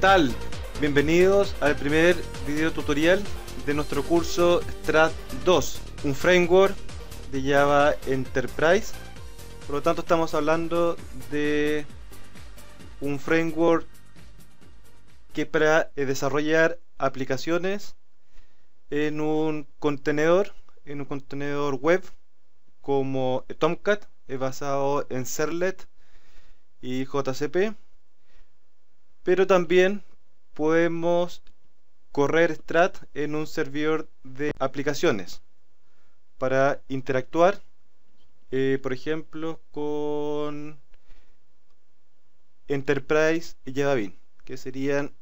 tal? Bienvenidos al primer video tutorial de nuestro curso Strat 2, un framework de Java Enterprise. Por lo tanto, estamos hablando de un framework que es para eh, desarrollar aplicaciones en un contenedor, en un contenedor web como Tomcat, es basado en Serlet y JCP pero también podemos correr strat en un servidor de aplicaciones para interactuar eh, por ejemplo con enterprise y javabin que serían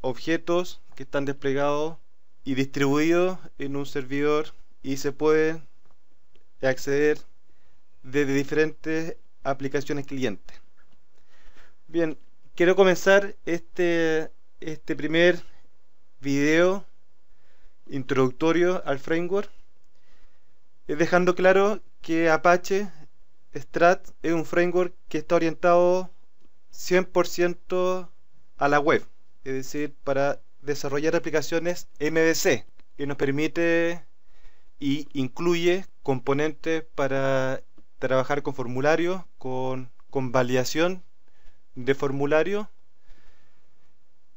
objetos que están desplegados y distribuidos en un servidor y se pueden acceder desde diferentes aplicaciones clientes bien quiero comenzar este, este primer video introductorio al framework eh, dejando claro que Apache Strat es un framework que está orientado 100% a la web, es decir, para desarrollar aplicaciones MDC, que nos permite y incluye componentes para trabajar con formularios, con, con validación de formulario.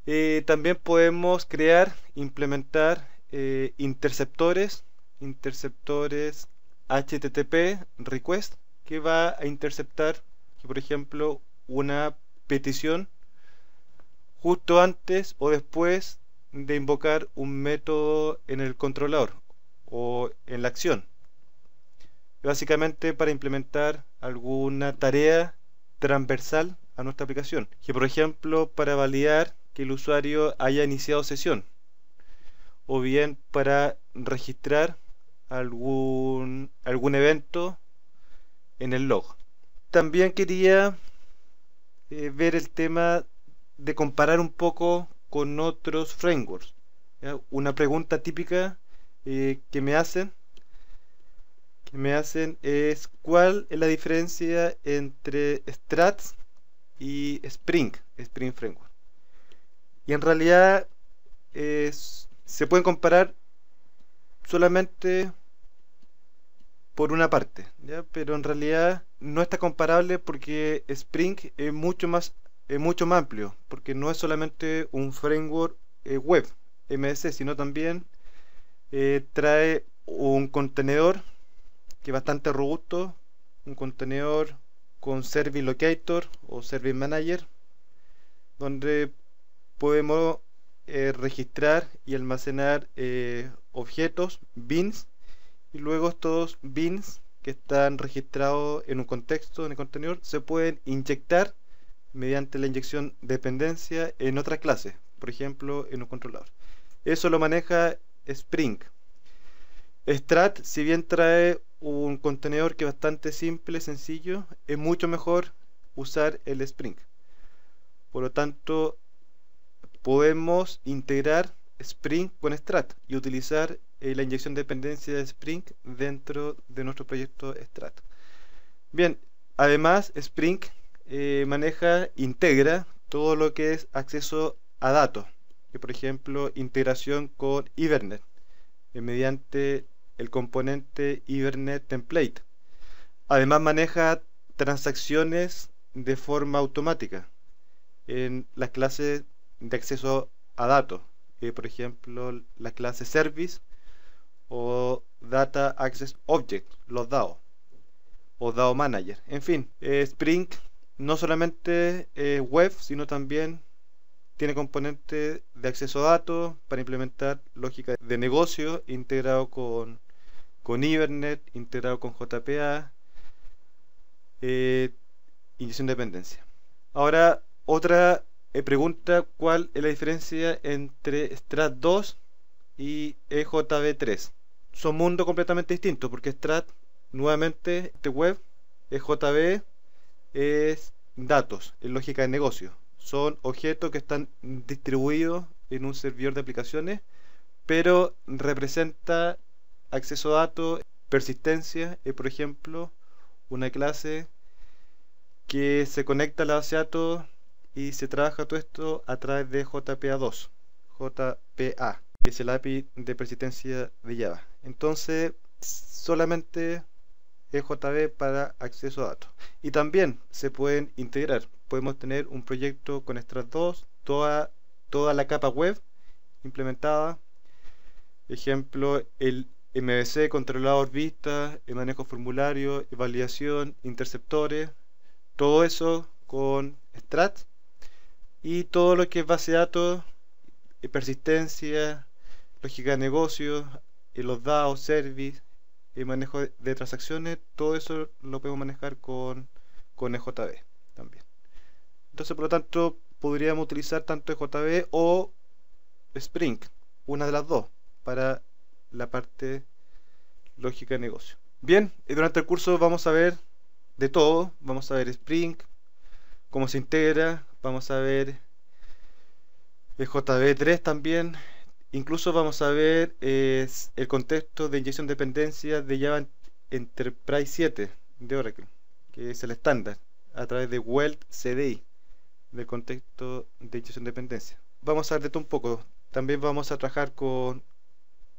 Eh, también podemos crear, implementar eh, interceptores, interceptores HTTP request que va a interceptar, por ejemplo, una petición justo antes o después de invocar un método en el controlador o en la acción. Básicamente para implementar alguna tarea transversal a nuestra aplicación. Que por ejemplo, para validar que el usuario haya iniciado sesión. O bien para registrar algún, algún evento en el log. También quería eh, ver el tema de comparar un poco con otros frameworks. Una pregunta típica eh, que me hacen que me hacen es cuál es la diferencia entre strats y Spring, Spring Framework. Y en realidad se pueden comparar solamente por una parte, ¿ya? pero en realidad no está comparable porque Spring es mucho más, es mucho más amplio, porque no es solamente un framework eh, web MS, sino también eh, trae un contenedor que es bastante robusto, un contenedor con Service Locator o Service Manager donde podemos eh, registrar y almacenar eh, objetos, bins y luego estos bins que están registrados en un contexto, en el contenedor, se pueden inyectar mediante la inyección dependencia en otra clase, por ejemplo en un controlador. Eso lo maneja Spring. Strat, si bien trae un contenedor que es bastante simple, sencillo, es mucho mejor usar el Spring. Por lo tanto, podemos integrar Spring con Strat y utilizar eh, la inyección de dependencia de Spring dentro de nuestro proyecto Strat. Bien, además Spring eh, maneja, integra todo lo que es acceso a datos, que por ejemplo integración con Hibernate eh, mediante el componente Hibernate Template. Además maneja transacciones de forma automática en las clases de acceso a datos, eh, por ejemplo la clase Service o Data Access Object, los DAO o DAO Manager. En fin, eh, Spring no solamente es web, sino también tiene componentes de acceso a datos para implementar lógica de negocio integrado con con Ibernet, integrado con JPA, y eh, inyección de dependencia. Ahora, otra eh, pregunta, ¿cuál es la diferencia entre Strat 2 y EJB3? Son mundos completamente distintos, porque Strat, nuevamente, este web, EJB es datos, es lógica de negocio. Son objetos que están distribuidos en un servidor de aplicaciones, pero representa acceso a datos, persistencia, es eh, por ejemplo una clase que se conecta a la base de datos y se trabaja todo esto a través de JPA2, JPA, que es el API de persistencia de Java. Entonces, solamente es JB para acceso a datos. Y también se pueden integrar. Podemos tener un proyecto con estas dos, toda, toda la capa web implementada. Ejemplo, el MVC, controlador vista, eh, manejo formulario, validación, interceptores, todo eso con Strat y todo lo que es base de datos, eh, persistencia, lógica de negocios, eh, los DAO, service, el manejo de transacciones, todo eso lo podemos manejar con, con EJB también. Entonces, por lo tanto, podríamos utilizar tanto EJB o Spring, una de las dos, para la parte lógica de negocio. Bien, y durante el curso vamos a ver de todo, vamos a ver Spring, cómo se integra, vamos a ver el JB3 también, incluso vamos a ver eh, el contexto de inyección de dependencia de Java Enterprise 7 de Oracle, que es el estándar, a través de Weld CDI, del contexto de inyección de dependencia. Vamos a ver de todo un poco, también vamos a trabajar con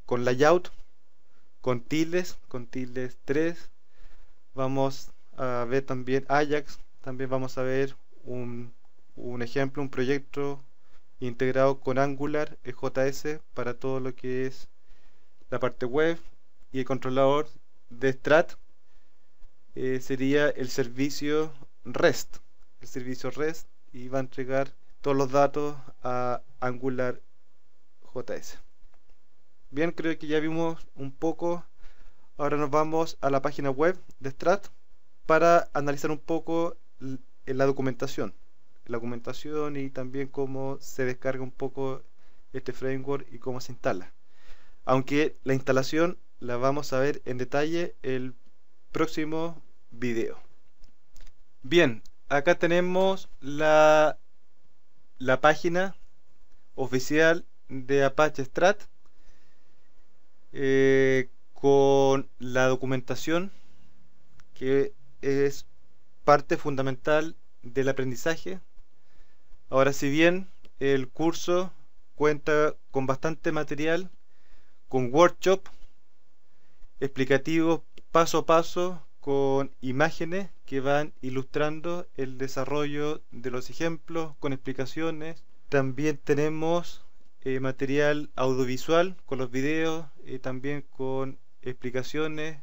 con layout, con tildes, con tildes 3. Vamos a ver también Ajax, también vamos a ver un, ejemplo, un proyecto integrado con Angular, JS, para todo lo que es la parte web y el controlador de Strat eh, sería el servicio REST. El servicio REST y va a entregar todos los datos a angular js. Bien, creo que ya vimos un poco. Ahora nos vamos a la página web de Strat para analizar un poco eh, la documentación. La documentación y también cómo se descarga un poco este framework y cómo se instala. Aunque la instalación la vamos a ver en detalle el próximo video. Bien, acá tenemos la, la página oficial de Apache Strat eh, con la documentación que es parte fundamental del aprendizaje. Ahora, si bien el curso cuenta con bastante material, con workshop explicativos paso a paso, con imágenes que van ilustrando el desarrollo de los ejemplos, con explicaciones. También tenemos eh, material audiovisual con los videos, y eh, también con explicaciones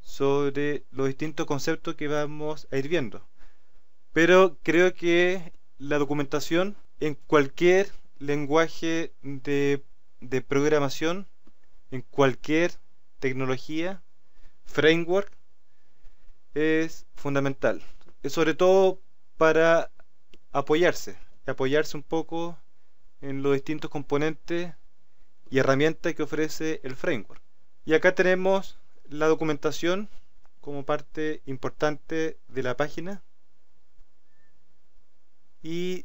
sobre los distintos conceptos que vamos a ir viendo. Pero creo que la documentación en cualquier lenguaje de, de programación, en cualquier tecnología, framework, es fundamental. Sobre todo para apoyarse, apoyarse un poco en los distintos componentes y herramientas que ofrece el framework. Y acá tenemos la documentación como parte importante de la página y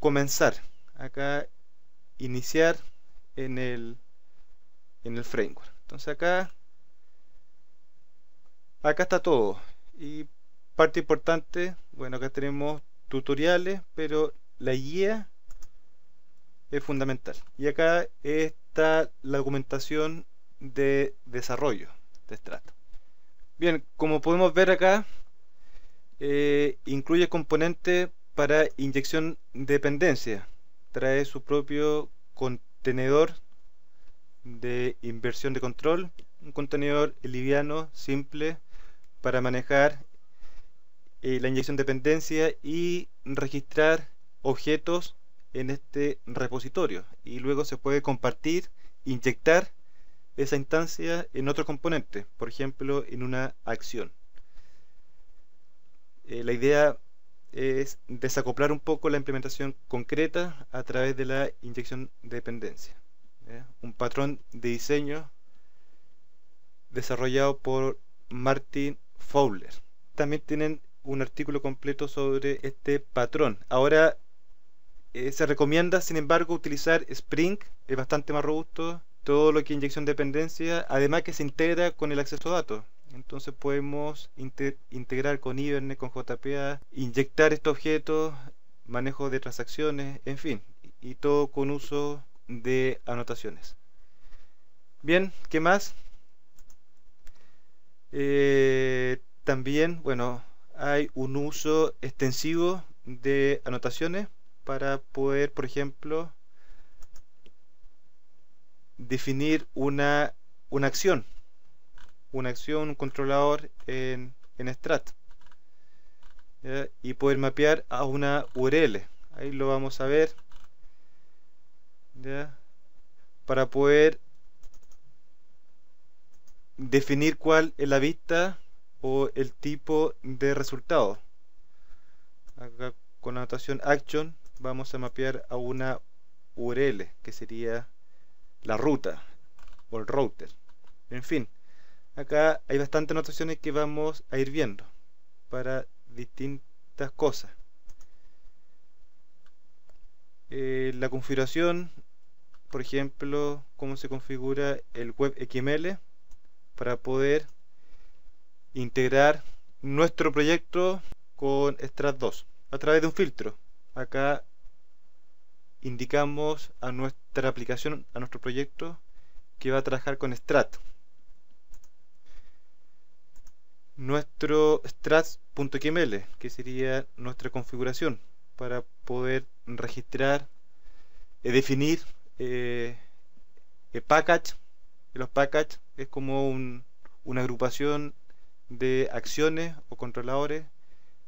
comenzar acá iniciar en el en el framework entonces acá acá está todo y parte importante bueno acá tenemos tutoriales pero la guía es fundamental. Y acá está la documentación de desarrollo de strata Bien, como podemos ver acá, eh, incluye componente para inyección de dependencia. Trae su propio contenedor de inversión de control, un contenedor liviano, simple, para manejar eh, la inyección de dependencia y registrar objetos en este repositorio y luego se puede compartir, inyectar esa instancia en otro componente, por ejemplo en una acción. Eh, la idea es desacoplar un poco la implementación concreta a través de la inyección de dependencia. Un patrón de diseño desarrollado por Martin Fowler. También tienen un artículo completo sobre este patrón. Ahora eh, se recomienda, sin embargo, utilizar Spring, es bastante más robusto, todo lo que inyección de dependencia, además que se integra con el acceso a datos. Entonces podemos integrar con Hibernate, con JPA, inyectar estos objetos, manejo de transacciones, en fin, y todo con uso de anotaciones. Bien, ¿qué más? Eh, también, bueno, hay un uso extensivo de anotaciones para poder, por ejemplo, definir una, una acción, una acción, un controlador en, en Strat y poder mapear a una URL. Ahí lo vamos a ver. Para poder definir cuál es la vista o el tipo de resultado. Acá con la anotación action vamos a mapear a una URL, que sería la ruta o el router. En fin, acá hay bastantes notaciones que vamos a ir viendo para distintas cosas. Eh, la configuración, por ejemplo, cómo se configura el web XML para poder integrar nuestro proyecto con Strat 2 a través de un filtro. Acá indicamos a nuestra aplicación, a nuestro proyecto que va a trabajar con Strat. Nuestro strat.xml que sería nuestra configuración para poder registrar, y eh, definir el eh, eh, package. Los packages es como una agrupación de acciones o controladores.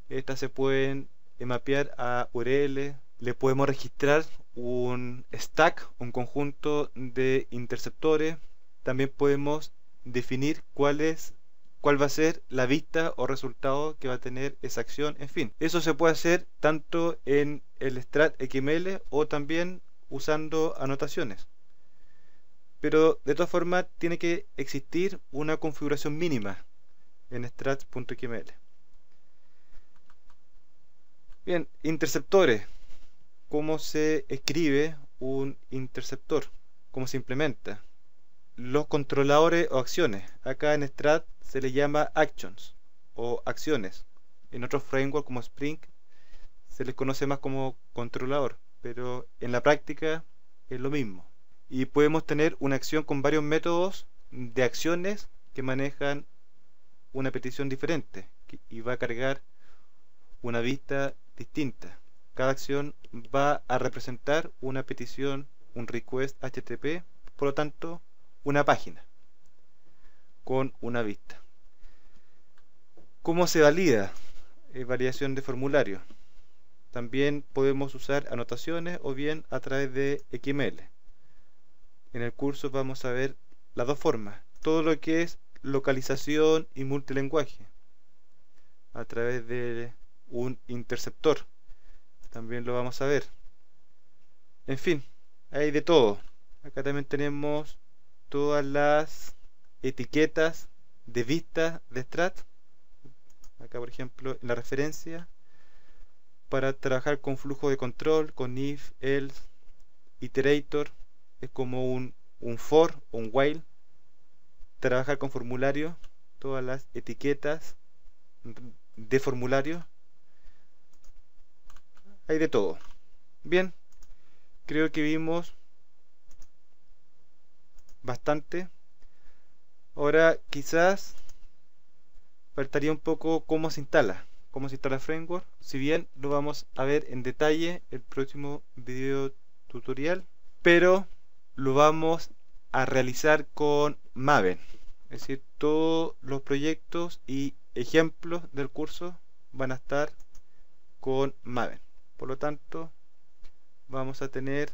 Estas se pueden mapear a URL, le podemos registrar un stack, un conjunto de interceptores. También podemos definir cuál es cuál va a ser la vista o resultado que va a tener esa acción, en fin. Eso se puede hacer tanto en el strat o también usando anotaciones. Pero de todas formas tiene que existir una configuración mínima en strat.xml. Bien, interceptores cómo se escribe un interceptor, cómo se implementa. Los controladores o acciones. Acá en Strat se le llama actions o acciones. En otros frameworks como Spring se les conoce más como controlador, pero en la práctica es lo mismo. Y podemos tener una acción con varios métodos de acciones que manejan una petición diferente y va a cargar una vista distinta. Cada acción va a representar una petición, un request HTTP, por lo tanto, una página con una vista. ¿Cómo se valida? Eh, variación de formulario. También podemos usar anotaciones o bien a través de XML. En el curso vamos a ver las dos formas. Todo lo que es localización y multilenguaje a través de un interceptor también lo vamos a ver en fin hay de todo acá también tenemos todas las etiquetas de vista de Strat acá por ejemplo en la referencia para trabajar con flujo de control con if, else, iterator es como un, un for, un while trabajar con formulario todas las etiquetas de formulario hay de todo. Bien, creo que vimos bastante. Ahora quizás faltaría un poco cómo se instala, cómo se instala Framework, si bien lo vamos a ver en detalle el próximo video tutorial, pero lo vamos a realizar con Maven. Es decir, todos los proyectos y ejemplos del curso van a estar con Maven por lo tanto vamos a tener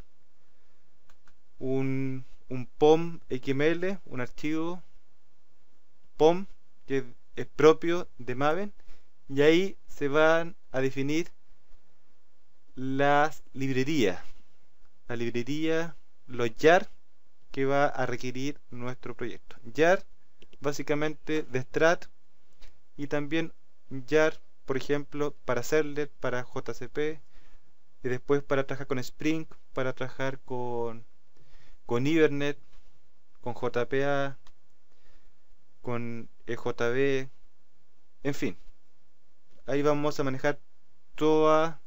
un, un POM XML, un archivo POM que es propio de Maven y ahí se van a definir las librerías la librería los jar que va a requerir nuestro proyecto Jar, básicamente de Strat y también jar, por ejemplo para Serlet, para JCP y después para trabajar con Spring, para trabajar con, con Ibernet, con JPA, con EJB, en fin. Ahí vamos a manejar toda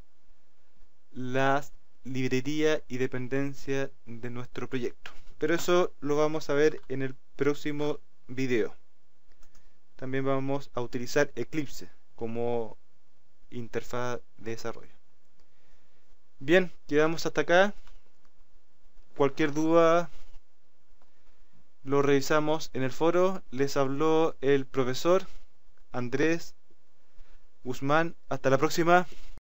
las librería y dependencia de nuestro proyecto. Pero eso lo vamos a ver en el próximo video. También vamos a utilizar Eclipse como interfaz de desarrollo. Bien, quedamos hasta acá. Cualquier duda lo revisamos en el foro. Les habló el profesor Andrés Guzmán. Hasta la próxima.